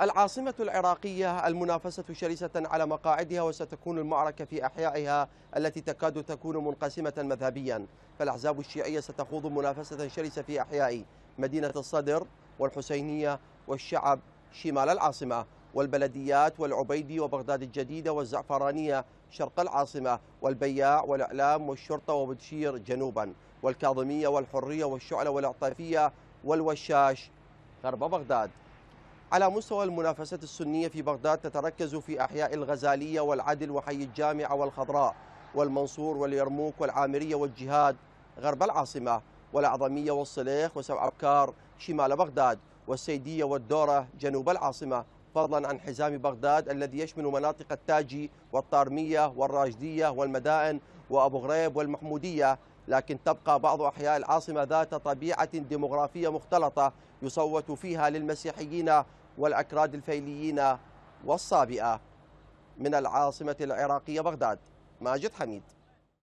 العاصمة العراقية المنافسة شرسة على مقاعدها وستكون المعركة في أحيائها التي تكاد تكون منقسمة مذهبيا فالأحزاب الشيعية ستخوض منافسة شرسة في أحياء مدينة الصدر والحسينية والشعب شمال العاصمة والبلديات والعبيدي وبغداد الجديدة والزعفرانية شرق العاصمة والبياع والإعلام والشرطة وبدشير جنوبا والكاظمية والحرية والشعلة والعطافية والوشاش غرب بغداد على مستوى المنافسة السنية في بغداد تتركز في أحياء الغزالية والعدل وحي الجامعة والخضراء والمنصور واليرموك والعامرية والجهاد غرب العاصمة والأعظمية والصليخ وسبع أبكار شمال بغداد والسيدية والدورة جنوب العاصمة فضلا عن حزام بغداد الذي يشمل مناطق التاجي والطارمية والراجدية والمدائن وأبو غريب والمحمودية لكن تبقى بعض أحياء العاصمة ذات طبيعة ديمغرافية مختلطة يصوت فيها للمسيحيين والأكراد الفيليين والصابئة من العاصمة العراقية بغداد ماجد حميد